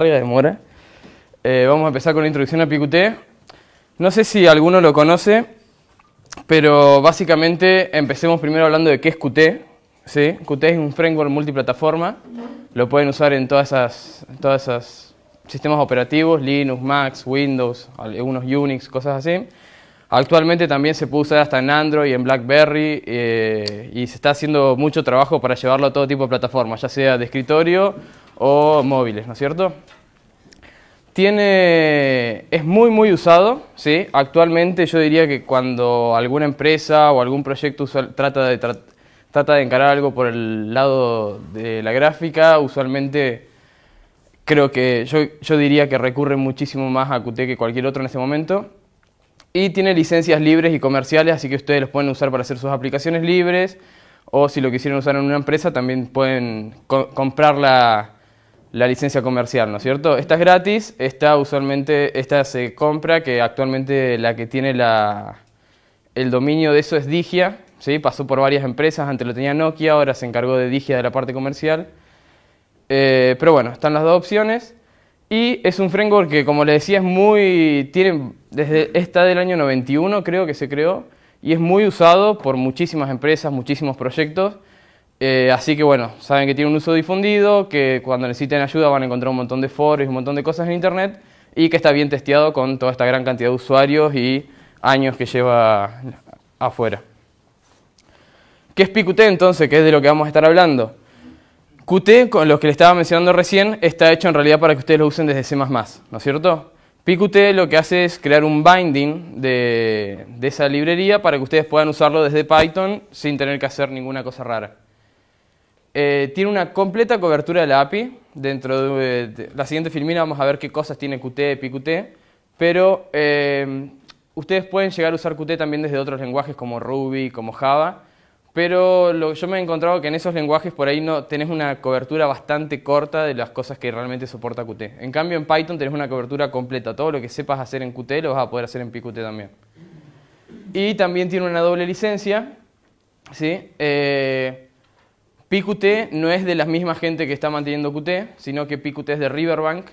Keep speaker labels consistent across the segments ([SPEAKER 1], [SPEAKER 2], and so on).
[SPEAKER 1] demora. Eh, vamos a empezar con la introducción a PQT. No sé si alguno lo conoce, pero básicamente empecemos primero hablando de qué es Qt. Qt es un framework multiplataforma, lo pueden usar en todas esas, sistemas operativos, Linux, Mac, Windows, algunos Unix, cosas así. Actualmente también se puede usar hasta en Android, en BlackBerry, eh, y se está haciendo mucho trabajo para llevarlo a todo tipo de plataformas, ya sea de escritorio o móviles, ¿no es cierto? Tiene, es muy muy usado, ¿sí? actualmente yo diría que cuando alguna empresa o algún proyecto trata, de, trata de encarar algo por el lado de la gráfica, usualmente creo que yo, diría que recurre muchísimo más a Qt que cualquier otro en este momento. Y tiene licencias libres y comerciales, así que ustedes los pueden usar para hacer sus aplicaciones libres, o si lo quisieran usar en una empresa, también pueden comprarla la licencia comercial, ¿no es cierto? Esta es gratis, esta usualmente, esta se compra, que actualmente la que tiene el dominio de eso es Digia, ¿sí? pasó por varias empresas, antes lo tenía Nokia, ahora se encargó de Digia de la parte comercial. Eh, pero bueno, están las dos opciones. Y es un framework que, como les decía, es muy. Tiene, desde esta del año 91, creo que se creó, y es muy usado por muchísimas empresas, muchísimos proyectos. Eh, así que bueno, saben que tiene un uso difundido, que cuando necesiten ayuda van a encontrar un montón de foros y un montón de cosas en internet y que está bien testeado con toda esta gran cantidad de usuarios y años que lleva afuera. ¿Qué es PQT entonces? ¿Qué es de lo que vamos a estar hablando? Qt, con lo que les estaba mencionando recién, está hecho en realidad para que ustedes lo usen desde C++, ¿no es cierto? PQT lo que hace es crear un binding de esa librería para que ustedes puedan usarlo desde Python sin tener que hacer ninguna cosa rara. Eh, tiene una completa cobertura de la API. Dentro eh, de, la siguiente filmina vamos a ver qué cosas tiene Qt, PQT, pero eh, ustedes pueden llegar a usar Qt también desde otros lenguajes como Ruby, como Java, pero yo me he encontrado que en esos lenguajes por ahí no tenés una cobertura bastante corta de las cosas que realmente soporta Qt. En cambio en Python tenés una cobertura completa, todo lo que sepas hacer en Qt lo vas a poder hacer en PQT también. Y también tiene una doble licencia, ¿sí? PQT no es de la misma gente que está manteniendo QT, sino que PQT es de Riverbank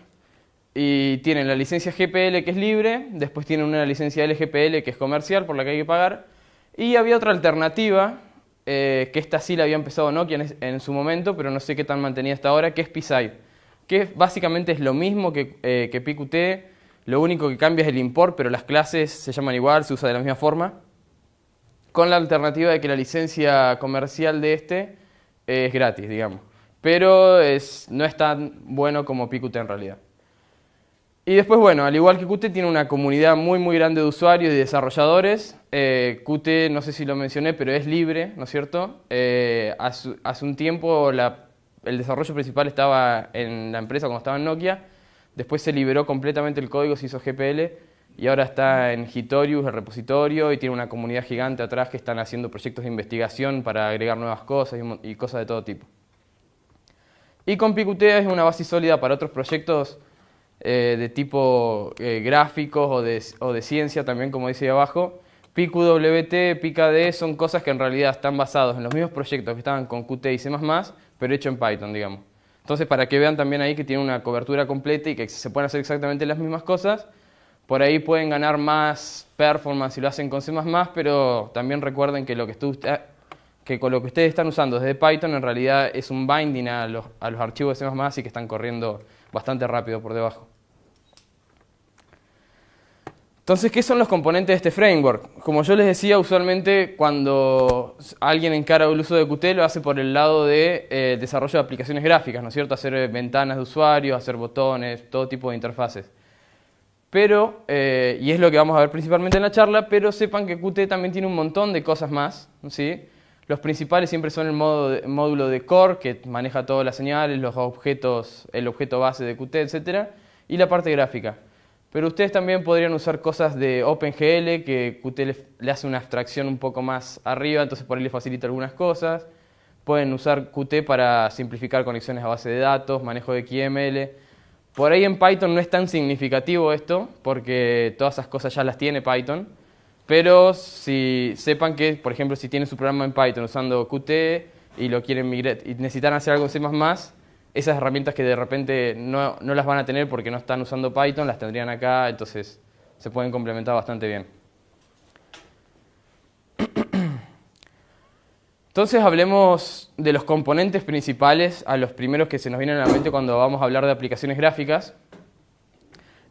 [SPEAKER 1] y tienen la licencia GPL que es libre, después tienen una licencia LGPL que es comercial por la que hay que pagar y había otra alternativa eh, que esta sí la había empezado Nokia en, en, su momento, pero no sé qué tan mantenida hasta ahora, que es P-Side. que básicamente es lo mismo que, eh, que PQT, lo único que cambia es el import, pero las clases se llaman igual, se usa de la misma forma, con la alternativa de que la licencia comercial de este es gratis, digamos. Pero es, no es tan bueno como PQT en realidad. Y después, bueno, al igual que Qt, tiene una comunidad muy, muy grande de usuarios y desarrolladores. Eh, Qt, no sé si lo mencioné, pero es libre, ¿no es cierto? Eh, hace, un tiempo el desarrollo principal estaba en la empresa cuando estaba en Nokia. Después se liberó completamente el código, se hizo GPL y ahora está en Hitorius, el repositorio, y tiene una comunidad gigante atrás que están haciendo proyectos de investigación para agregar nuevas cosas y, cosas de todo tipo. Y con es una base sólida para otros proyectos eh, de tipo eh, gráficos o de, ciencia también, como dice abajo. PQWT, PKD son cosas que en realidad están basados en los mismos proyectos que estaban con Qt y C++, pero hecho en Python, digamos. Entonces, para que vean también ahí que tiene una cobertura completa y que se pueden hacer exactamente las mismas cosas, por ahí pueden ganar más performance si lo hacen con C++, pero también recuerden que, lo que, usted, ah, que con lo que ustedes están usando desde Python en realidad es un binding a los, a los archivos de C++ y que están corriendo bastante rápido por debajo. Entonces, ¿qué son los componentes de este framework? Como yo les decía, usualmente cuando alguien encara el uso de Qt lo hace por el lado de eh, desarrollo de aplicaciones gráficas, ¿no es cierto? Hacer eh, ventanas de usuario, hacer botones, todo tipo de interfaces pero, eh, y es lo que vamos a ver principalmente en la charla, pero sepan que Qt también tiene un montón de cosas más, ¿sí? Los principales siempre son el, modo módulo de core, que maneja todas las señales, los objetos, el objeto base de Qt, etc. Y la parte gráfica. Pero ustedes también podrían usar cosas de OpenGL, que Qt le, hace una abstracción un poco más arriba, entonces por ahí les facilita algunas cosas. Pueden usar Qt para simplificar conexiones a base de datos, manejo de XML, por ahí en Python no es tan significativo esto, porque todas esas cosas ya las tiene Python, pero si sepan que, por ejemplo, si tienen su programa en Python usando Qt y lo quieren migrar y necesitan hacer algo C++, esas herramientas que de repente no, no las van a tener porque no están usando Python, las tendrían acá, entonces se pueden complementar bastante bien. Entonces hablemos de los componentes principales, a los primeros que se nos vienen a la mente cuando vamos a hablar de aplicaciones gráficas.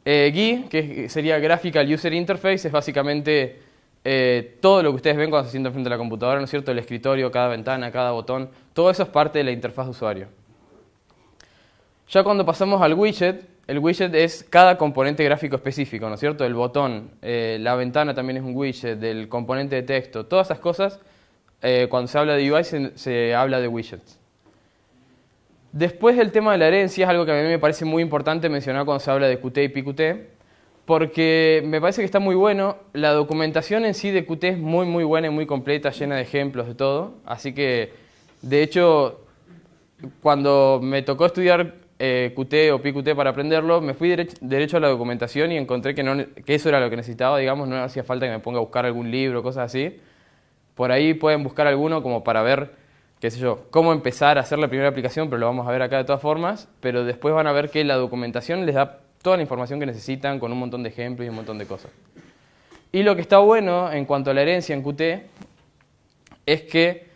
[SPEAKER 1] Eh, GUI, que sería Graphical User Interface, es básicamente eh, todo lo que ustedes ven cuando se sientan frente a la computadora, ¿no es cierto? El escritorio, cada ventana, cada botón, todo eso es parte de la interfaz de usuario. Ya cuando pasamos al widget, el widget es cada componente gráfico específico, ¿no es cierto? El botón, eh, la ventana también es un widget, el componente de texto, todas esas cosas eh, cuando se habla de UI se, habla de widgets. Después del tema de la herencia es algo que a mí me parece muy importante mencionar cuando se habla de Qt y PQT, porque me parece que está muy bueno. La documentación en sí de Qt es muy, muy buena y muy completa, llena de ejemplos de todo. Así que, de hecho, cuando me tocó estudiar Qt eh, o PQT para aprenderlo, me fui derecho, a la documentación y encontré que, que eso era lo que necesitaba, digamos, no hacía falta que me ponga a buscar algún libro, cosas así por ahí pueden buscar alguno como para ver, qué sé yo, cómo empezar a hacer la primera aplicación, pero lo vamos a ver acá de todas formas, pero después van a ver que la documentación les da toda la información que necesitan con un montón de ejemplos y un montón de cosas. Y lo que está bueno en cuanto a la herencia en Qt es que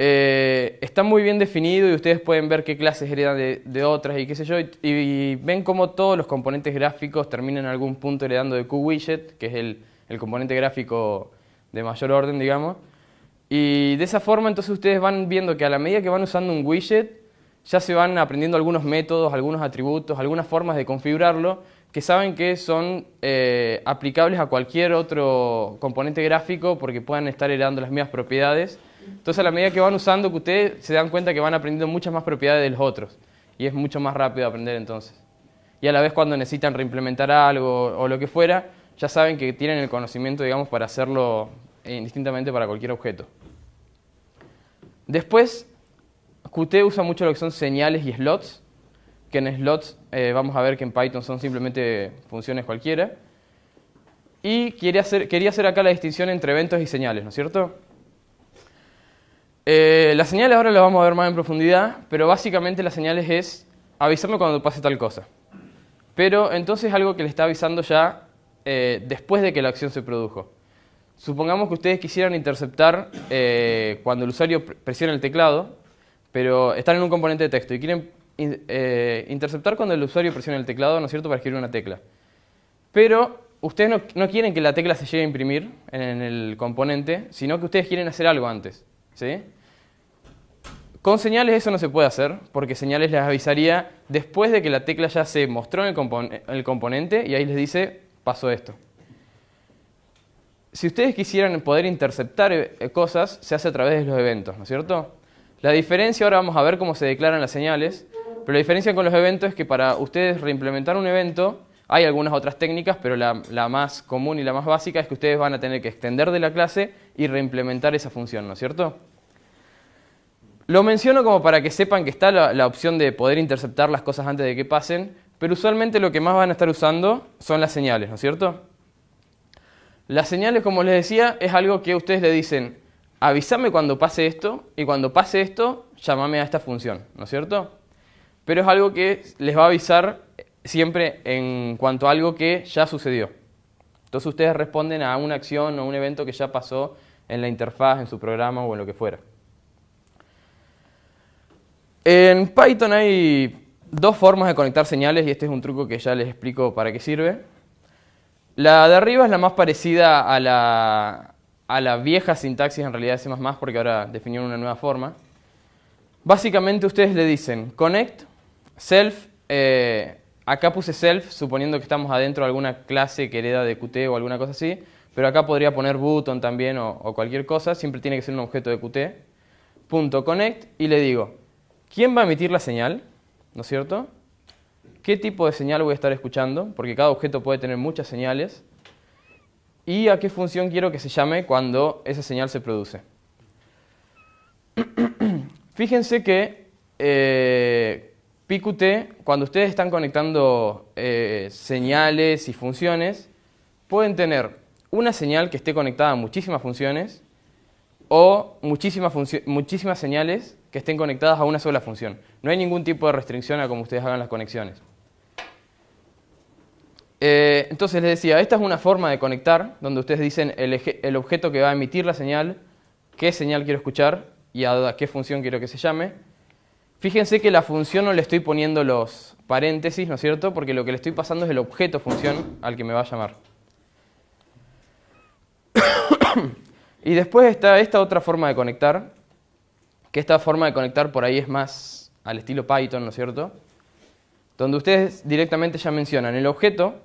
[SPEAKER 1] eh, está muy bien definido y ustedes pueden ver qué clases heredan de, otras y qué sé yo, y, ven cómo todos los componentes gráficos terminan en algún punto heredando de QWidget, que es el componente gráfico de mayor orden, digamos, y de esa forma entonces ustedes van viendo que a la medida que van usando un widget, ya se van aprendiendo algunos métodos, algunos atributos, algunas formas de configurarlo que saben que son eh, aplicables a cualquier otro componente gráfico porque puedan estar heredando las mismas propiedades. Entonces a la medida que van usando que ustedes se dan cuenta que van aprendiendo muchas más propiedades de los otros y es mucho más rápido aprender entonces. Y a la vez cuando necesitan reimplementar algo o lo que fuera, ya saben que tienen el conocimiento, digamos, para hacerlo indistintamente para cualquier objeto. Después, Qt usa mucho lo que son señales y slots, que en slots eh, vamos a ver que en Python son simplemente funciones cualquiera. Y quería hacer, acá la distinción entre eventos y señales, ¿no es cierto? Eh, las señales ahora las vamos a ver más en profundidad, pero básicamente las señales es avisarme cuando pase tal cosa. Pero entonces algo que le está avisando ya eh, después de que la acción se produjo. Supongamos que ustedes quisieran interceptar eh, cuando el usuario presiona el teclado, pero están en un componente de texto y quieren eh, interceptar cuando el usuario presiona el teclado, ¿no es cierto?, para escribir una tecla. Pero ustedes no, quieren que la tecla se llegue a imprimir en el componente, sino que ustedes quieren hacer algo antes, Con señales eso no se puede hacer, porque señales les avisaría después de que la tecla ya se mostró en el, el componente y ahí les dice, pasó esto si ustedes quisieran poder interceptar eh, eh, cosas, se hace a través de los eventos, ¿no es cierto? La diferencia, ahora vamos a ver cómo se declaran las señales, pero la diferencia con los eventos es que para ustedes reimplementar un evento, hay algunas otras técnicas, pero la, más común y la más básica es que ustedes van a tener que extender de la clase y reimplementar esa función, ¿no es cierto? Lo menciono como para que sepan que está la opción de poder interceptar las cosas antes de que pasen, pero usualmente lo que más van a estar usando son las señales, ¿no es cierto? Las señales, como les decía, es algo que ustedes le dicen, avísame cuando pase esto y cuando pase esto, llámame a esta función, ¿no es cierto? Pero es algo que les va a avisar siempre en cuanto a algo que ya sucedió. Entonces ustedes responden a una acción o un evento que ya pasó en la interfaz, en su programa o en lo que fuera. En Python hay dos formas de conectar señales y este es un truco que ya les explico para qué sirve. La de arriba es la más parecida a la, a vieja sintaxis en realidad de más porque ahora definieron una nueva forma. Básicamente ustedes le dicen connect, self, eh, acá puse self, suponiendo que estamos adentro de alguna clase que hereda de Qt o alguna cosa así, pero acá podría poner button también o, o cualquier cosa, siempre tiene que ser un objeto de Qt. Punto connect y le digo, ¿quién va a emitir la señal? ¿No es cierto? qué tipo de señal voy a estar escuchando, porque cada objeto puede tener muchas señales, y a qué función quiero que se llame cuando esa señal se produce. Fíjense que eh, PQT, cuando ustedes están conectando eh, señales y funciones, pueden tener una señal que esté conectada a muchísimas funciones o muchísimas, muchísimas señales que estén conectadas a una sola función. No hay ningún tipo de restricción a cómo ustedes hagan las conexiones. Eh, entonces les decía, esta es una forma de conectar, donde ustedes dicen el, objeto que va a emitir la señal, qué señal quiero escuchar y a qué función quiero que se llame. Fíjense que la función no le estoy poniendo los paréntesis, ¿no es cierto? Porque lo que le estoy pasando es el objeto función al que me va a llamar. y después está esta otra forma de conectar, que esta forma de conectar por ahí es más al estilo Python, ¿no es cierto? Donde ustedes directamente ya mencionan el objeto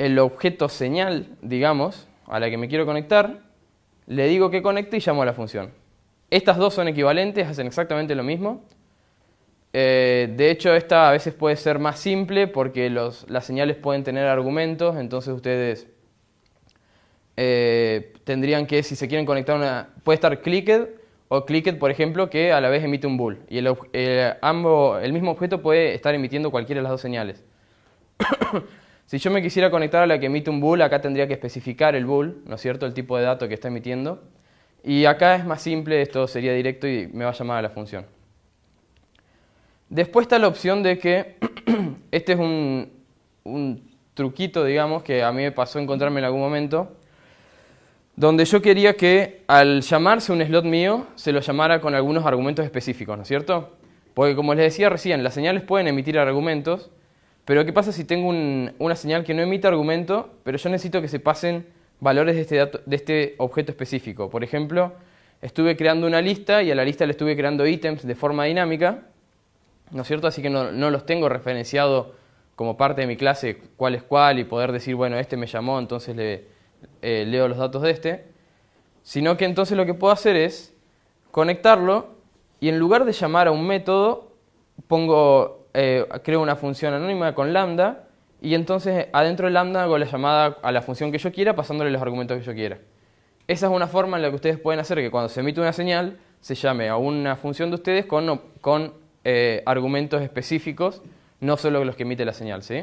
[SPEAKER 1] el objeto señal, digamos, a la que me quiero conectar, le digo que conecte y llamo a la función. Estas dos son equivalentes, hacen exactamente lo mismo. Eh, de hecho, esta a veces puede ser más simple porque las señales pueden tener argumentos, entonces ustedes eh, tendrían que, si se quieren conectar una... Puede estar clicked o clicked, por ejemplo, que a la vez emite un bool. Y el, eh, ambos, el mismo objeto puede estar emitiendo cualquiera de las dos señales. Si yo me quisiera conectar a la que emite un bool, acá tendría que especificar el bool, ¿no es cierto?, el tipo de dato que está emitiendo. Y acá es más simple, esto sería directo y me va a llamar a la función. Después está la opción de que, este es un, un truquito, digamos, que a mí me pasó encontrarme en algún momento, donde yo quería que al llamarse un slot mío, se lo llamara con algunos argumentos específicos, ¿no es cierto? Porque como les decía recién, las señales pueden emitir argumentos, pero ¿qué pasa si tengo una señal que no emite argumento, pero yo necesito que se pasen valores este de este, objeto específico? Por ejemplo, estuve creando una lista y a la lista le estuve creando ítems de forma dinámica, ¿no es cierto? Así que no, los tengo referenciado como parte de mi clase cuál es cuál y poder decir, bueno, este me llamó, entonces le, eh, leo los datos de este, sino que entonces lo que puedo hacer es conectarlo y en lugar de llamar a un método, pongo eh, creo una función anónima con lambda y entonces eh, adentro de lambda hago la llamada a la función que yo quiera pasándole los argumentos que yo quiera. Esa es una forma en la que ustedes pueden hacer que cuando se emite una señal se llame a una función de ustedes con, eh, argumentos específicos, no solo los que emite la señal. ¿sí?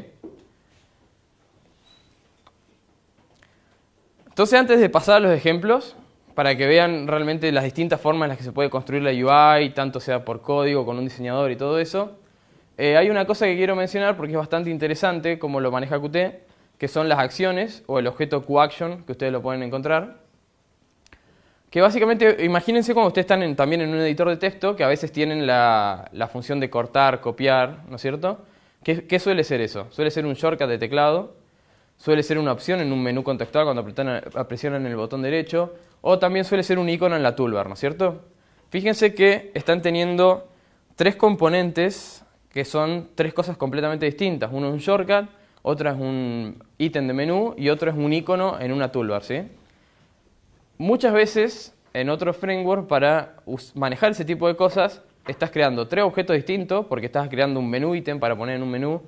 [SPEAKER 1] Entonces antes de pasar a los ejemplos, para que vean realmente las distintas formas en las que se puede construir la UI, tanto sea por código, con un diseñador y todo eso, eh, hay una cosa que quiero mencionar porque es bastante interesante cómo lo maneja Qt, que son las acciones o el objeto QAction, que ustedes lo pueden encontrar. Que básicamente, imagínense cuando ustedes están también en un editor de texto, que a veces tienen la, función de cortar, copiar, ¿no es cierto? ¿Qué, suele ser eso? Suele ser un shortcut de teclado, suele ser una opción en un menú contextual cuando presionan el botón derecho, o también suele ser un icono en la toolbar, ¿no es cierto? Fíjense que están teniendo tres componentes que son tres cosas completamente distintas. Uno es un shortcut, otra es un ítem de menú y otro es un icono en una toolbar. ¿sí? Muchas veces en otro framework para manejar ese tipo de cosas estás creando tres objetos distintos porque estás creando un menú ítem para poner en un menú,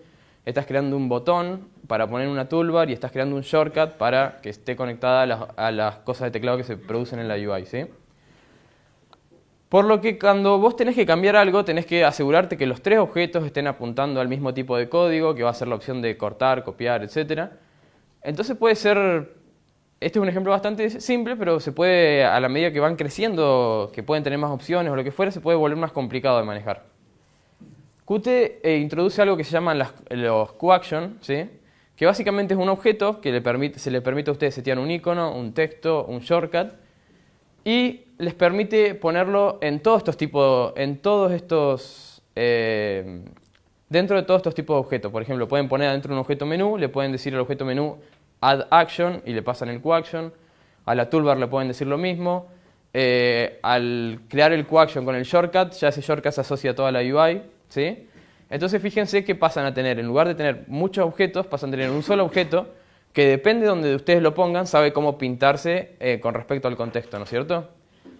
[SPEAKER 1] estás creando un botón para poner en una toolbar y estás creando un shortcut para que esté conectada a las, a las cosas de teclado que se producen en la UI. ¿sí? Por lo que cuando vos tenés que cambiar algo, tenés que asegurarte que los tres objetos estén apuntando al mismo tipo de código, que va a ser la opción de cortar, copiar, etc. Entonces puede ser, este es un ejemplo bastante simple, pero se puede, a la medida que van creciendo, que pueden tener más opciones o lo que fuera, se puede volver más complicado de manejar. Qt eh, introduce algo que se llama los q que básicamente es un objeto que se le permite a ustedes setear un icono, un texto, un shortcut, y les permite ponerlo en todos estos tipos, en todos estos, eh, dentro de todos estos tipos de objetos. Por ejemplo, pueden poner adentro un objeto menú, le pueden decir al objeto menú add action y le pasan el coaction. A la toolbar le pueden decir lo mismo. Eh, al crear el coaction con el shortcut, ya ese shortcut se asocia a toda la UI. ¿sí? Entonces fíjense que pasan a tener, en lugar de tener muchos objetos, pasan a tener un solo objeto que depende de donde ustedes lo pongan, sabe cómo pintarse eh, con respecto al contexto, ¿no es cierto?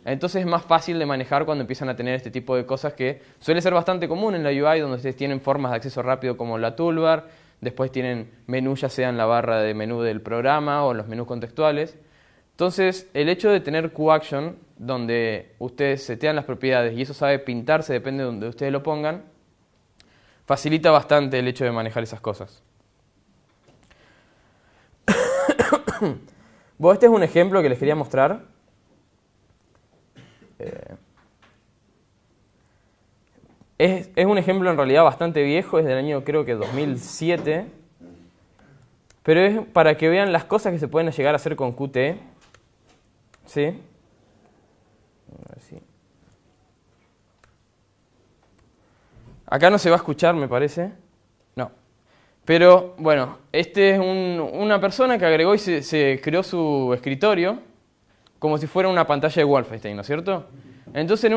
[SPEAKER 1] Entonces es más fácil de manejar cuando empiezan a tener este tipo de cosas que suele ser bastante común en la UI, donde ustedes tienen formas de acceso rápido como la toolbar, después tienen menús ya sea en la barra de menú del programa o los menús contextuales. Entonces, el hecho de tener QAction, donde ustedes setean las propiedades y eso sabe pintarse, depende de donde ustedes lo pongan, facilita bastante el hecho de manejar esas cosas. bueno, este es un ejemplo que les quería mostrar. Eh, es, es, un ejemplo en realidad bastante viejo, es del año creo que 2007, pero es para que vean las cosas que se pueden llegar a hacer con Qt. ¿Sí? Acá no se va a escuchar, me parece. Pero bueno, este es una persona que agregó y se, creó su escritorio como si fuera una pantalla de Wolfenstein, ¿no es cierto? Entonces en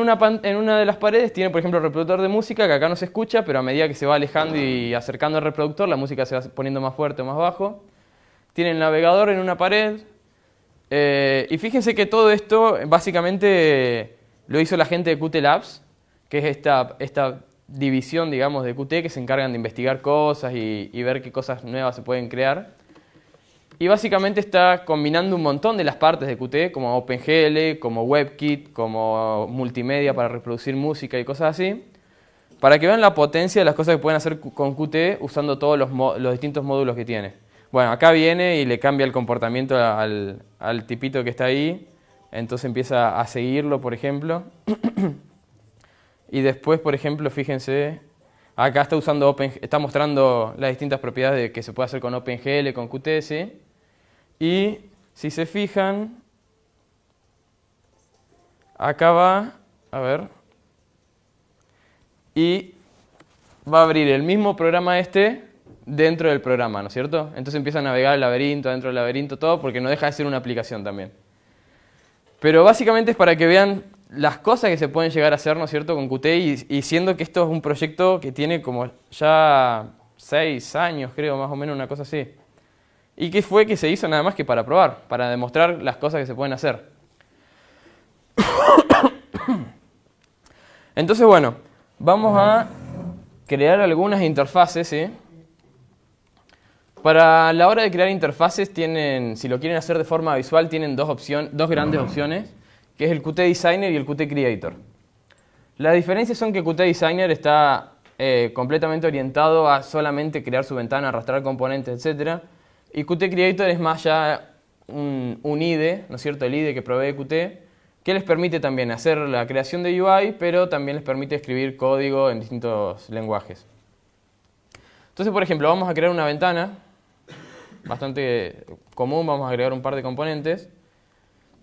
[SPEAKER 1] una, de las paredes tiene, por ejemplo, el reproductor de música, que acá no se escucha, pero a medida que se va alejando y acercando al reproductor, la música se va poniendo más fuerte o más bajo. Tiene el navegador en una pared. Eh, y fíjense que todo esto básicamente lo hizo la gente de Qt Labs, que es esta, esta división, digamos, de QT que se encargan de investigar cosas y, ver qué cosas nuevas se pueden crear. Y básicamente está combinando un montón de las partes de Qt, como OpenGL, como WebKit, como multimedia para reproducir música y cosas así, para que vean la potencia de las cosas que pueden hacer con Qt usando todos los, los distintos módulos que tiene. Bueno, acá viene y le cambia el comportamiento al tipito que está ahí, entonces empieza a seguirlo, por ejemplo. Y después, por ejemplo, fíjense, acá está, usando está mostrando las distintas propiedades de, que se puede hacer con OpenGL, con QTS. Y si se fijan, acá va, a ver, y va a abrir el mismo programa este dentro del programa, ¿no es cierto? Entonces empieza a navegar el laberinto, dentro del laberinto, todo, porque no deja de ser una aplicación también. Pero básicamente es para que vean las cosas que se pueden llegar a hacer, ¿no es cierto?, con Qt, y, siendo que esto es un proyecto que tiene como ya seis años, creo, más o menos, una cosa así. Y que fue que se hizo nada más que para probar, para demostrar las cosas que se pueden hacer. Entonces, bueno, vamos a crear algunas interfaces, ¿sí? Para la hora de crear interfaces tienen, si lo quieren hacer de forma visual, tienen dos, dos grandes opciones que es el Qt Designer y el Qt Creator. Las diferencias son que Qt Designer está eh, completamente orientado a solamente crear su ventana, arrastrar componentes, etc. Y Qt Creator es más ya un, un IDE, ¿no es cierto? El IDE que provee Qt, que les permite también hacer la creación de UI, pero también les permite escribir código en distintos lenguajes. Entonces, por ejemplo, vamos a crear una ventana, bastante común, vamos a agregar un par de componentes.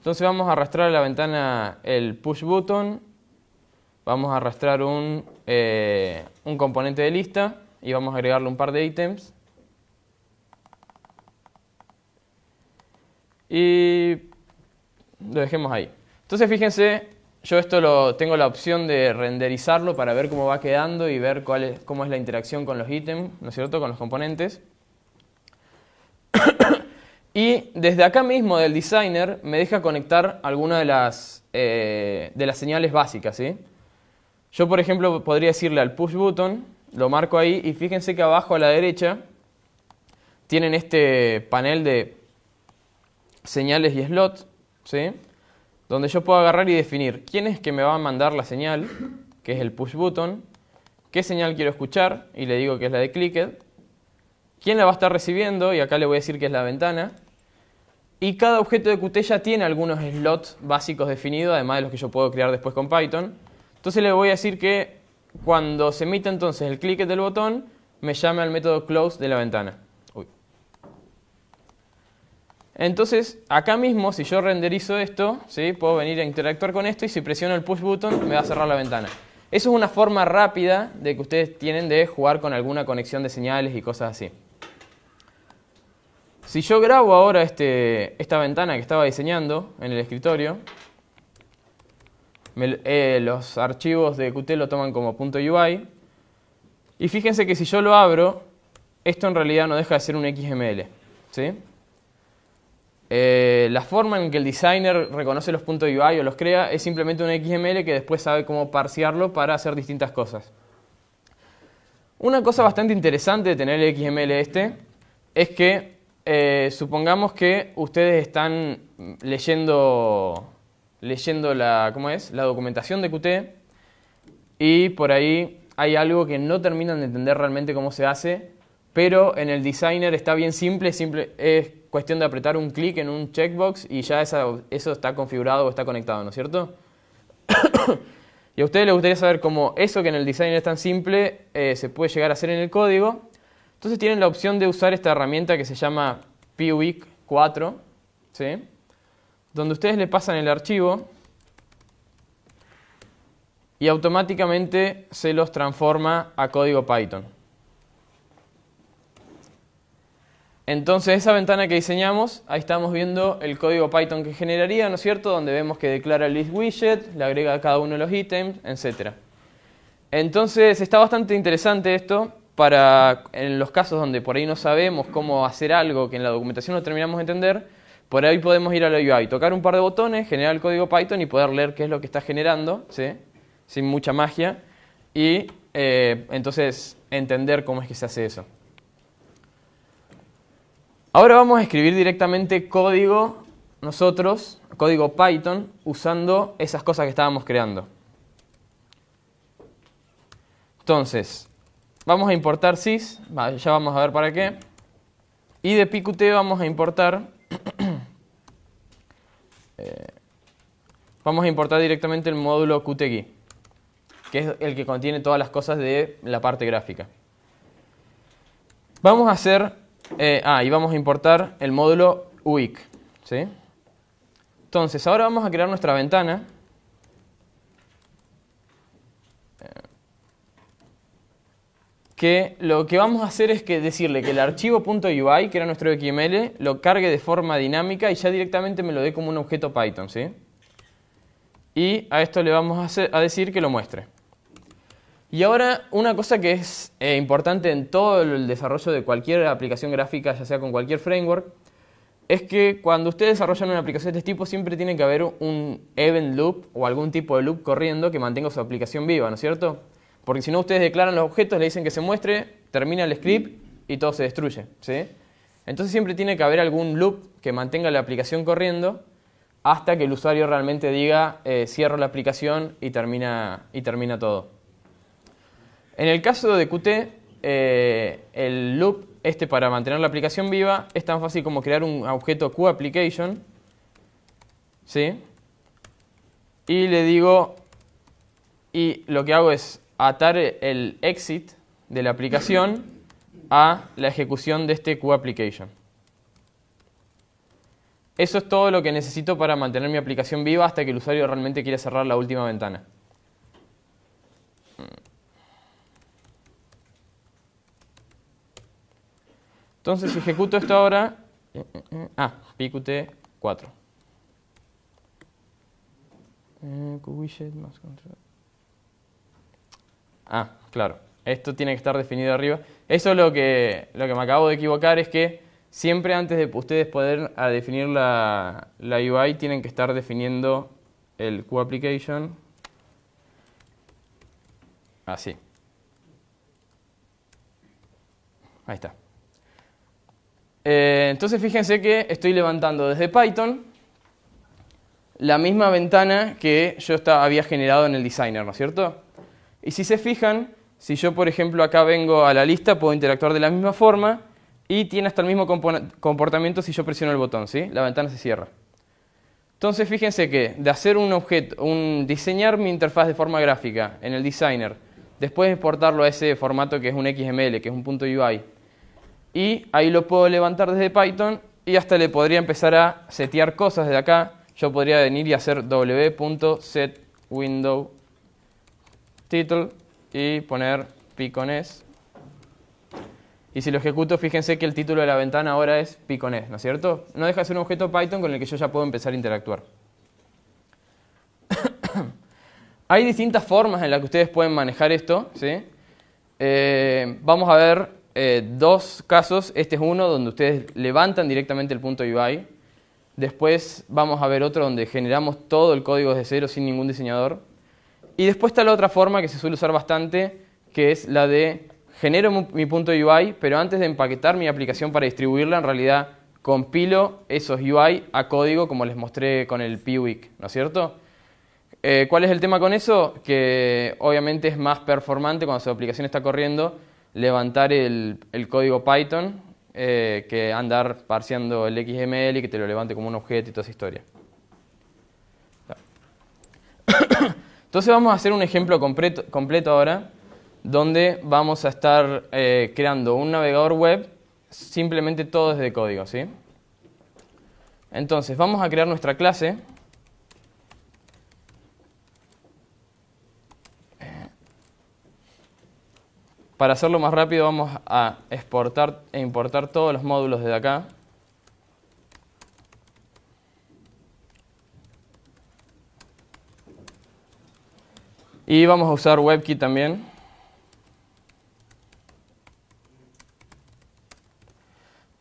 [SPEAKER 1] Entonces vamos a arrastrar a la ventana el push button, vamos a arrastrar un, eh, un componente de lista y vamos a agregarle un par de ítems. Y lo dejemos ahí. Entonces fíjense, yo esto lo, tengo la opción de renderizarlo para ver cómo va quedando y ver cuál cómo es la interacción con los ítems, ¿no es cierto?, con los componentes. Y desde acá mismo del designer me deja conectar algunas eh, de las, señales básicas. Yo, por ejemplo, podría decirle al push button, lo marco ahí y fíjense que abajo a la derecha tienen este panel de señales y slots. ¿sí? donde yo puedo agarrar y definir quién es que me va a mandar la señal, que es el push button, qué señal quiero escuchar y le digo que es la de clicked quién la va a estar recibiendo, y acá le voy a decir que es la ventana. Y cada objeto de Qt ya tiene algunos slots básicos definidos, además de los que yo puedo crear después con Python. Entonces le voy a decir que cuando se emita entonces el clic del botón, me llame al método close de la ventana. Entonces, acá mismo, si yo renderizo esto, ¿sí? puedo venir a interactuar con esto y si presiono el push button, me va a cerrar la ventana. Eso es una forma rápida de que ustedes tienen de jugar con alguna conexión de señales y cosas así. Si yo grabo ahora este, esta ventana que estaba diseñando en el escritorio, eh, los archivos de Qt lo toman como .ui, y fíjense que si yo lo abro, esto en realidad no deja de ser un XML. ¿sí? Eh, la forma en que el designer reconoce los puntos UI o los crea es simplemente un XML que después sabe cómo parsearlo para hacer distintas cosas. Una cosa bastante interesante de tener el XML este es que eh, supongamos que ustedes están leyendo, leyendo la, es? la documentación de Qt y por ahí hay algo que no terminan de entender realmente cómo se hace, pero en el designer está bien simple, simple es cuestión de apretar un clic en un checkbox y ya eso está configurado o está conectado, ¿no es cierto? y a ustedes les gustaría saber cómo eso que en el designer es tan simple eh, se puede llegar a hacer en el código entonces tienen la opción de usar esta herramienta que se llama PUIC 4, donde ustedes le pasan el archivo y automáticamente se los transforma a código Python. Entonces esa ventana que diseñamos, ahí estamos viendo el código Python que generaría, ¿no es cierto? Donde vemos que declara el list widget, le agrega cada uno de los ítems, etc. Entonces está bastante interesante esto para, en los casos donde por ahí no sabemos cómo hacer algo que en la documentación no terminamos de entender, por ahí podemos ir a la UI, tocar un par de botones, generar el código Python y poder leer qué es lo que está generando, sin mucha magia, y eh, entonces entender cómo es que se hace eso. Ahora vamos a escribir directamente código nosotros, código Python, usando esas cosas que estábamos creando. Entonces, vamos a importar sys, ya vamos a ver para qué. Y de pqt vamos a importar... Eh, vamos a importar directamente el módulo qtgui, que es el que contiene todas las cosas de la parte gráfica. Vamos a hacer... Eh, ah, y vamos a importar el módulo uic. Entonces, ahora vamos a crear nuestra ventana que lo que vamos a hacer es que decirle que el archivo .ui, que era nuestro XML, lo cargue de forma dinámica y ya directamente me lo dé como un objeto Python, ¿sí? Y a esto le vamos a, decir que lo muestre. Y ahora, una cosa que es eh, importante en todo el desarrollo de cualquier aplicación gráfica, ya sea con cualquier framework, es que cuando ustedes desarrollan una aplicación de este tipo, siempre tiene que haber un event loop o algún tipo de loop corriendo que mantenga su aplicación viva, ¿no es cierto? Porque si no, ustedes declaran los objetos, le dicen que se muestre, termina el script y todo se destruye. ¿sí? Entonces siempre tiene que haber algún loop que mantenga la aplicación corriendo hasta que el usuario realmente diga eh, cierro la aplicación y termina, y termina todo. En el caso de Qt, eh, el loop este para mantener la aplicación viva es tan fácil como crear un objeto QApplication. ¿sí? Y le digo, y lo que hago es atar el exit de la aplicación a la ejecución de este QApplication. Eso es todo lo que necesito para mantener mi aplicación viva hasta que el usuario realmente quiera cerrar la última ventana. Entonces, si ejecuto esto ahora... Ah, pqt 4. Eh, más control. Ah, claro. Esto tiene que estar definido arriba. Eso lo que, lo que me acabo de equivocar es que siempre antes de ustedes poder definir la, la UI tienen que estar definiendo el QApplication así. Ah, Ahí está. Eh, entonces fíjense que estoy levantando desde Python la misma ventana que yo había generado en el designer, ¿no es cierto? Y si se fijan, si yo por ejemplo acá vengo a la lista, puedo interactuar de la misma forma y tiene hasta el mismo comportamiento si yo presiono el botón, ¿sí? La ventana se cierra. Entonces fíjense que de hacer un objeto, un diseñar mi interfaz de forma gráfica en el designer, después de exportarlo a ese formato que es un XML, que es un punto .ui, y ahí lo puedo levantar desde Python y hasta le podría empezar a setear cosas desde acá. Yo podría venir y hacer w.setWindow title y poner picones. Y si lo ejecuto, fíjense que el título de la ventana ahora es picones, ¿no es cierto? No deja de ser un objeto Python con el que yo ya puedo empezar a interactuar. Hay distintas formas en las que ustedes pueden manejar esto, ¿sí? Eh, vamos a ver eh, dos casos. Este es uno donde ustedes levantan directamente el punto UI. Después vamos a ver otro donde generamos todo el código desde cero sin ningún diseñador. Y después está la otra forma que se suele usar bastante, que es la de genero mi punto UI, pero antes de empaquetar mi aplicación para distribuirla, en realidad compilo esos UI a código como les mostré con el PWIC, ¿no es cierto? Eh, ¿Cuál es el tema con eso? Que obviamente es más performante cuando su aplicación está corriendo levantar el, código Python eh, que andar parseando el XML y que te lo levante como un objeto y toda esa historia. Entonces vamos a hacer un ejemplo completo, ahora, donde vamos a estar eh, creando un navegador web, simplemente todo desde código, ¿sí? Entonces vamos a crear nuestra clase. Para hacerlo más rápido vamos a exportar e importar todos los módulos desde acá. Y vamos a usar WebKit también.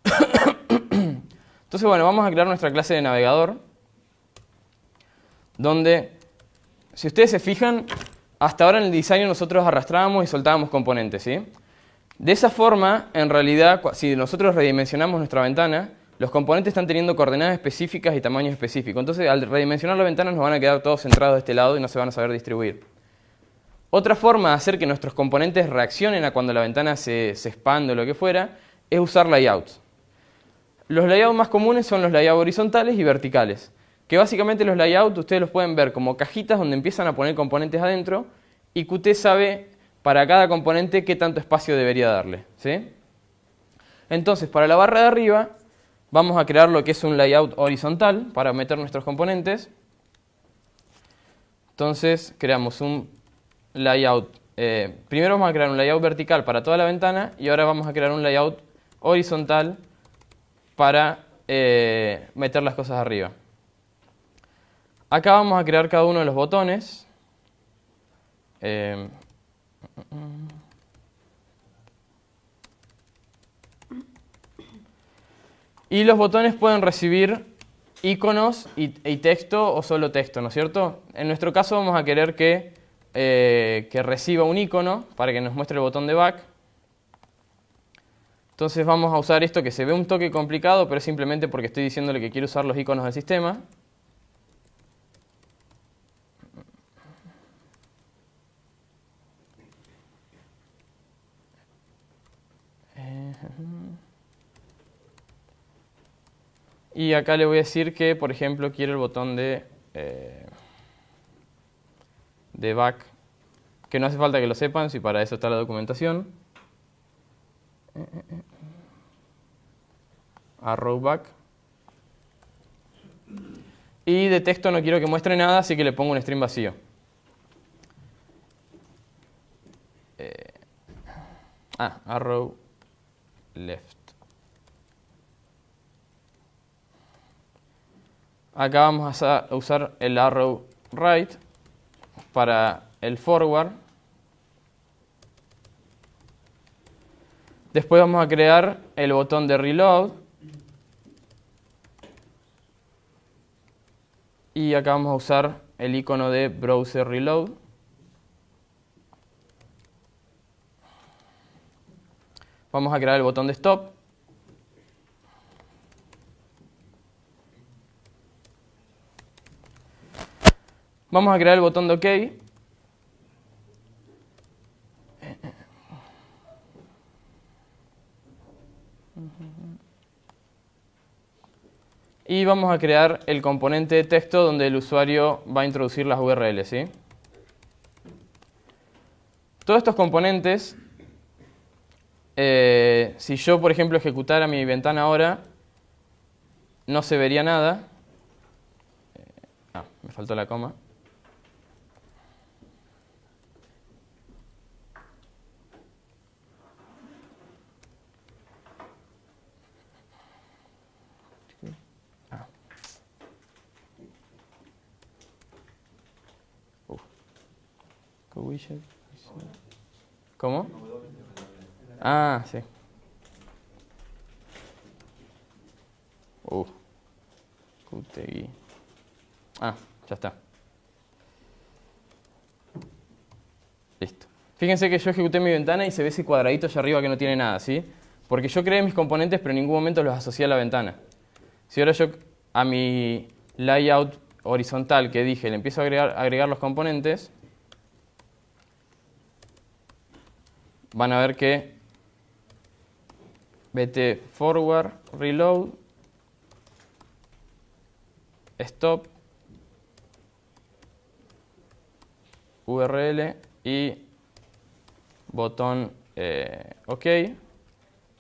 [SPEAKER 1] Entonces, bueno, vamos a crear nuestra clase de navegador, donde, si ustedes se fijan, hasta ahora en el diseño nosotros arrastrábamos y soltábamos componentes, De esa forma, en realidad, si nosotros redimensionamos nuestra ventana, los componentes están teniendo coordenadas específicas y tamaños específicos. Entonces, al redimensionar la ventana nos van a quedar todos centrados de este lado y no se van a saber distribuir. Otra forma de hacer que nuestros componentes reaccionen a cuando la ventana se, expande o lo que fuera es usar layouts. Los layouts más comunes son los layouts horizontales y verticales, que básicamente los layouts ustedes los pueden ver como cajitas donde empiezan a poner componentes adentro y Qt sabe para cada componente qué tanto espacio debería darle. Entonces, para la barra de arriba vamos a crear lo que es un layout horizontal para meter nuestros componentes. Entonces, creamos un layout. Eh, primero vamos a crear un layout vertical para toda la ventana y ahora vamos a crear un layout horizontal para eh, meter las cosas arriba. Acá vamos a crear cada uno de los botones. Eh, y los botones pueden recibir iconos y, texto o solo texto, ¿no es cierto? En nuestro caso vamos a querer que eh, que reciba un icono para que nos muestre el botón de back. Entonces vamos a usar esto que se ve un toque complicado, pero simplemente porque estoy diciéndole que quiero usar los iconos del sistema. Y acá le voy a decir que, por ejemplo, quiero el botón de eh, de back, que no hace falta que lo sepan, si para eso está la documentación. Arrow back. Y de texto no quiero que muestre nada, así que le pongo un string vacío. Eh, ah, arrow left. Acá vamos a usar el arrow right para el forward. Después vamos a crear el botón de reload. Y acá vamos a usar el icono de browser reload. Vamos a crear el botón de stop. Vamos a crear el botón de OK. Y vamos a crear el componente de texto donde el usuario va a introducir las URLs. Todos estos componentes, eh, si yo, por ejemplo, ejecutara mi ventana ahora, no se vería nada. Eh, ah, me faltó la coma. ¿Cómo? Ah, sí. Uh. Ah, ya está. Listo. Fíjense que yo ejecuté mi ventana y se ve ese cuadradito allá arriba que no tiene nada, ¿sí? Porque yo creé mis componentes, pero en ningún momento los asocié a la ventana. Si ahora yo a mi layout horizontal que dije le empiezo a agregar, agregar los componentes, van a ver que bt forward, reload, stop, URL y botón eh, OK.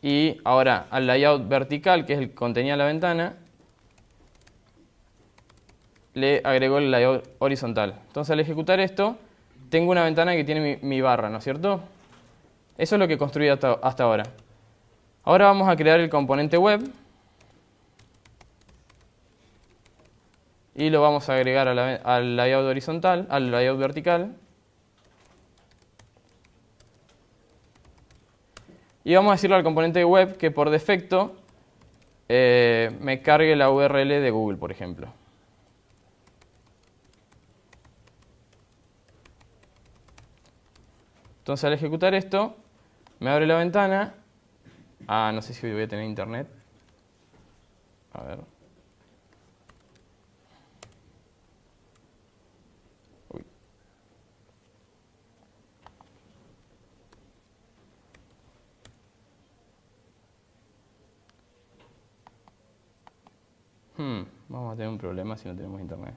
[SPEAKER 1] Y ahora al layout vertical, que es el que contenía la ventana, le agregó el layout horizontal. Entonces al ejecutar esto, tengo una ventana que tiene mi barra, ¿no es cierto? Eso es lo que construí hasta, ahora. Ahora vamos a crear el componente web. Y lo vamos a agregar al layout horizontal, al layout vertical. Y vamos a decirle al componente web que por defecto eh, me cargue la URL de Google, por ejemplo. Entonces al ejecutar esto, me abre la ventana. Ah, no sé si voy a tener internet. A ver. Hmm, vamos a tener un problema si no tenemos internet.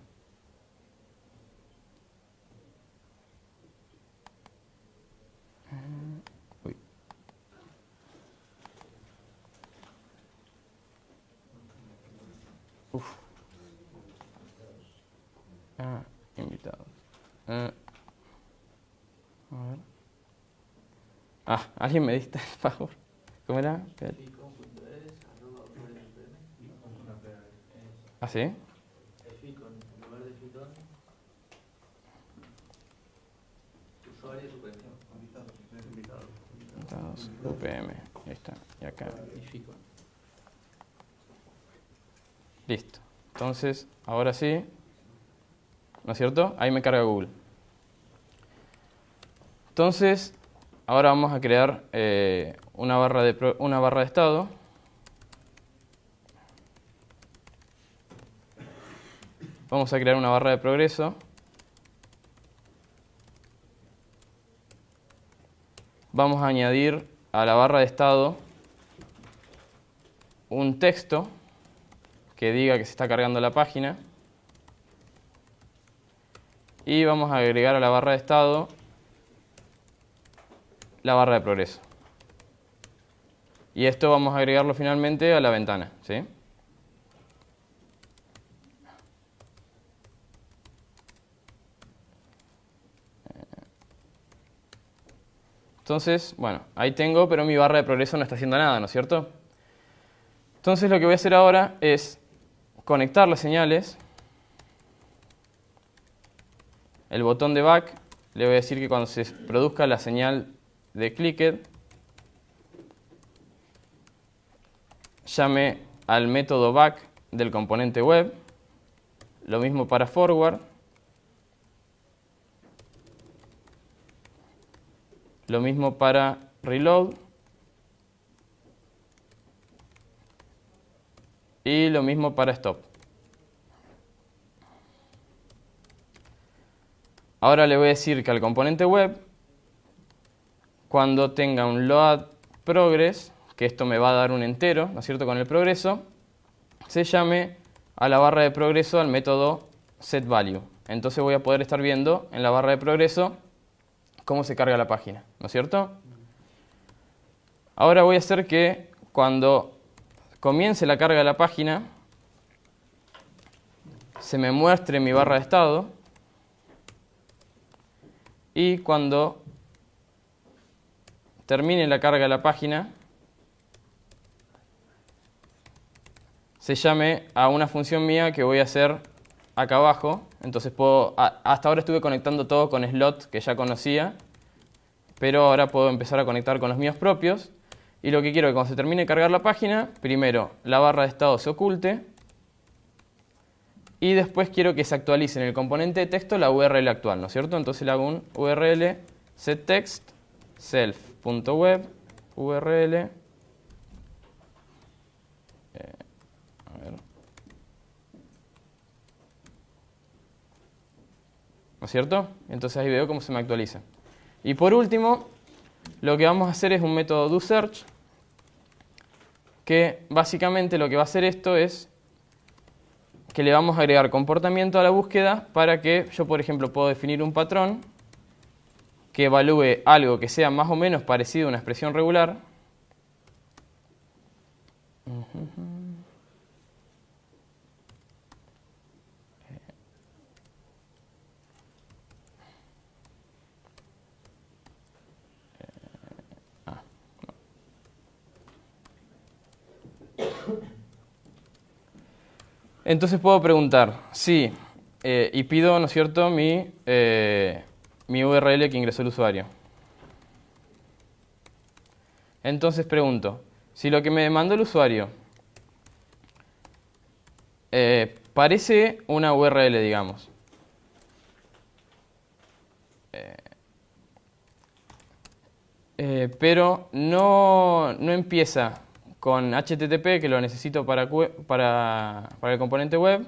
[SPEAKER 1] Ah, invitados. Ah. a Ah, alguien me diste el favor. ¿Cómo era? ¿Ah, sí? Invitados, UPM. Ahí está. Y acá. Listo. Entonces, ahora sí, ¿no es cierto? Ahí me carga Google. Entonces, ahora vamos a crear eh, una, barra de, una barra de estado. Vamos a crear una barra de progreso. Vamos a añadir a la barra de estado un texto que diga que se está cargando la página y vamos a agregar a la barra de estado la barra de progreso. Y esto vamos a agregarlo finalmente a la ventana, Entonces, bueno, ahí tengo, pero mi barra de progreso no está haciendo nada, ¿no es cierto? Entonces lo que voy a hacer ahora es conectar las señales el botón de back, le voy a decir que cuando se produzca la señal de clicked, llame al método back del componente web, lo mismo para forward, lo mismo para reload y lo mismo para stop. Ahora le voy a decir que al componente web, cuando tenga un load progress, que esto me va a dar un entero, ¿no es cierto?, con el progreso, se llame a la barra de progreso al método setValue. Entonces voy a poder estar viendo en la barra de progreso cómo se carga la página, ¿no es cierto? Ahora voy a hacer que cuando comience la carga de la página, se me muestre mi barra de estado, y cuando termine la carga de la página, se llame a una función mía que voy a hacer acá abajo. Entonces puedo, hasta ahora estuve conectando todo con slot que ya conocía, pero ahora puedo empezar a conectar con los míos propios. Y lo que quiero es que cuando se termine de cargar la página, primero la barra de estado se oculte, y después quiero que se actualice en el componente de texto la URL actual, ¿no es cierto? Entonces le hago un URL settext self.web URL eh, a ver. ¿No es cierto? Entonces ahí veo cómo se me actualiza. Y por último, lo que vamos a hacer es un método doSearch que básicamente lo que va a hacer esto es que le vamos a agregar comportamiento a la búsqueda para que yo, por ejemplo, puedo definir un patrón que evalúe algo que sea más o menos parecido a una expresión regular Entonces puedo preguntar, sí, eh, y pido, ¿no es cierto?, mi, eh, mi URL que ingresó el usuario. Entonces pregunto, si lo que me demandó el usuario eh, parece una URL, digamos. pero no, no empieza con HTTP, que lo necesito para, para, el componente web.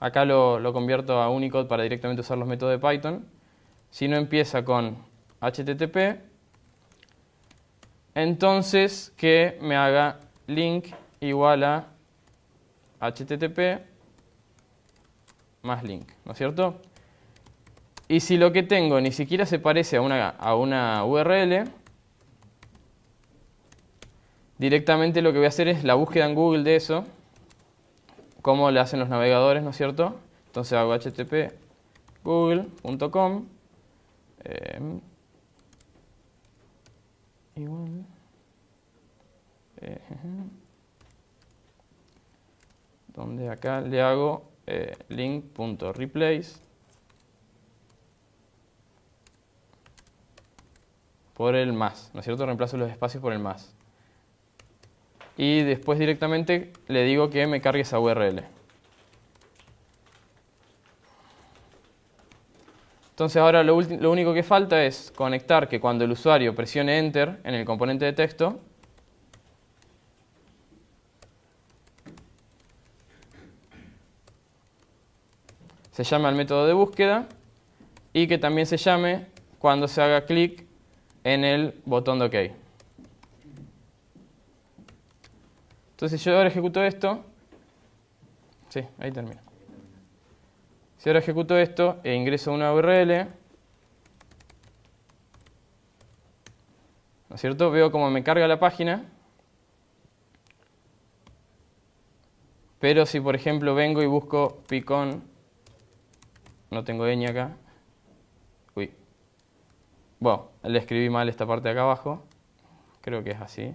[SPEAKER 1] Acá lo, lo, convierto a Unicode para directamente usar los métodos de Python. Si no empieza con HTTP, entonces que me haga link igual a HTTP más link, ¿no es cierto? Y si lo que tengo ni siquiera se parece a una, a una URL, directamente lo que voy a hacer es la búsqueda en Google de eso, como le hacen los navegadores, ¿no es cierto? Entonces hago http google.com em, eh, donde acá le hago eh, link.replace por el más, ¿no es cierto? Reemplazo los espacios por el más. Y después directamente le digo que me cargue esa URL. Entonces ahora lo, único que falta es conectar que cuando el usuario presione Enter en el componente de texto, se llame al método de búsqueda y que también se llame cuando se haga clic en el botón de OK. Entonces, yo ahora ejecuto esto, sí, ahí termina. Si ahora ejecuto esto e ingreso una URL, ¿no es cierto? Veo cómo me carga la página. Pero si, por ejemplo, vengo y busco picón, no tengo ñ acá. Uy. Bueno, le escribí mal esta parte de acá abajo, creo que es así.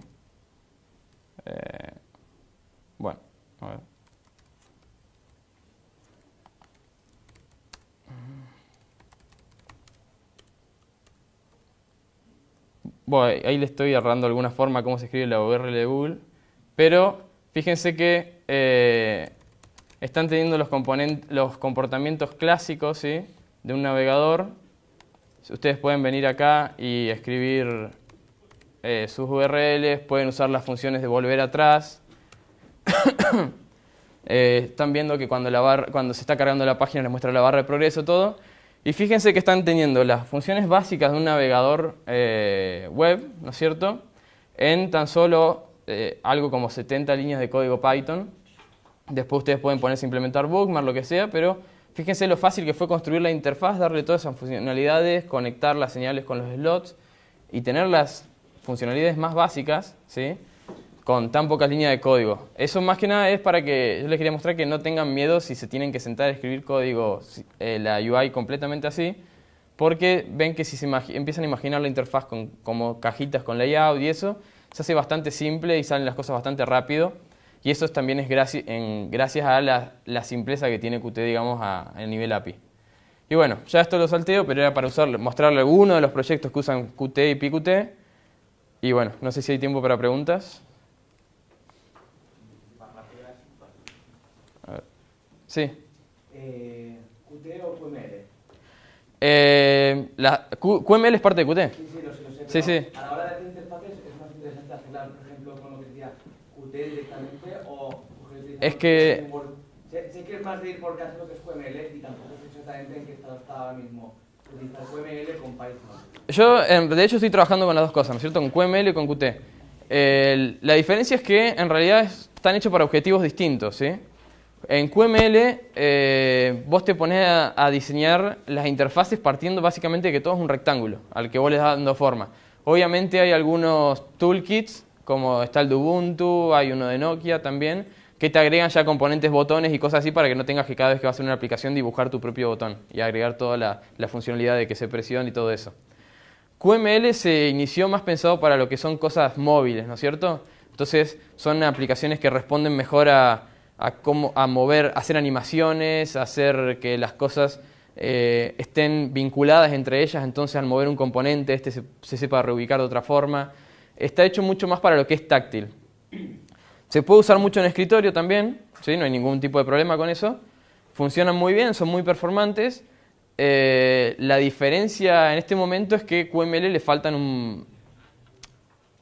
[SPEAKER 1] Eh, bueno, a ver. Bueno, ahí le estoy errando alguna forma cómo se escribe la URL de Google, pero fíjense que eh, están teniendo los, los comportamientos clásicos de un navegador Ustedes pueden venir acá y escribir eh, sus URLs, pueden usar las funciones de volver atrás. Eh, están viendo que cuando, se está cargando la página les muestra la barra de progreso, todo. Y fíjense que están teniendo las funciones básicas de un navegador eh, web, ¿no es cierto? En tan solo algo como 70 líneas de código Python. Después ustedes pueden ponerse a implementar bookmark, lo que sea, pero Fíjense lo fácil que fue construir la interfaz, darle todas esas funcionalidades, conectar las señales con los slots y tener las funcionalidades más básicas, ¿sí? Con tan pocas líneas de código. Eso más que nada es para que yo les quería mostrar que no tengan miedo si se tienen que sentar a escribir código, eh, la UI completamente así, porque ven que si se empiezan a imaginar la interfaz como cajitas con layout y eso, se hace bastante simple y salen las cosas bastante rápido. Y eso también es en, gracias a la, simpleza que tiene Qt, digamos, a, nivel API. Y bueno, ya esto lo salteo, pero era para usar, mostrarle uno de los proyectos que usan Qt y PQT. Y bueno, no sé si hay tiempo para preguntas. Sí. Eh, ¿QT o QML? Eh, QML es parte de Qt. Sí, sí, ¿Es más interesante arreglar, por ejemplo, con lo que decía QT directamente o Es que... Sé, sé, más de ir por caso lo que es QML y tampoco sé exactamente en qué está ahora mismo. QML con Python. Yo, de hecho, estoy trabajando con las dos cosas, ¿no es cierto? Con QML y con QT. Eh, la diferencia es que en realidad están hechos para objetivos distintos, ¿sí? En QML eh, vos te pones a, diseñar las interfaces partiendo básicamente de que todo es un rectángulo al que vos le das dando forma. Obviamente hay algunos toolkits, como está el de Ubuntu, hay uno de Nokia también, que te agregan ya componentes, botones y cosas así para que no tengas que cada vez que vas a hacer una aplicación dibujar tu propio botón y agregar toda la, funcionalidad de que se presione y todo eso. QML se inició más pensado para lo que son cosas móviles, ¿no es cierto? Entonces son aplicaciones que responden mejor a, cómo, a mover, hacer animaciones, hacer que las cosas eh, estén vinculadas entre ellas, entonces al mover un componente este se, sepa reubicar de otra forma. Está hecho mucho más para lo que es táctil. Se puede usar mucho en escritorio también, ¿sí? no hay ningún tipo de problema con eso. Funcionan muy bien, son muy performantes. Eh, la diferencia en este momento es que QML le faltan un...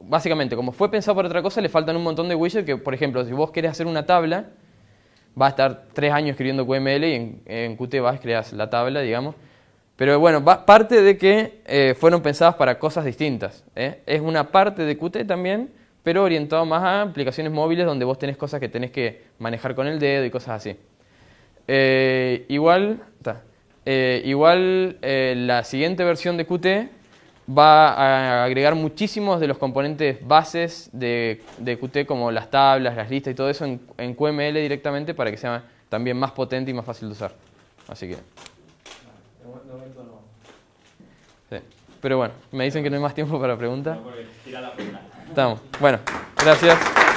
[SPEAKER 1] Básicamente, como fue pensado para otra cosa, le faltan un montón de widgets que, por ejemplo, si vos querés hacer una tabla, va a estar tres años escribiendo QML y en, Qt vas a crear la tabla, digamos. Pero bueno, parte de que eh, fueron pensadas para cosas distintas. ¿eh? Es una parte de Qt también, pero orientado más a aplicaciones móviles donde vos tenés cosas que tenés que manejar con el dedo y cosas así. Eh, igual, igual la siguiente versión de Qt va a agregar muchísimos de los componentes bases de, de Qt, como las tablas, las listas y todo eso en, en, QML directamente para que sea también más potente y más fácil de usar. Así que... Pero bueno, me dicen que no hay más tiempo para preguntas. Estamos. Bueno, gracias.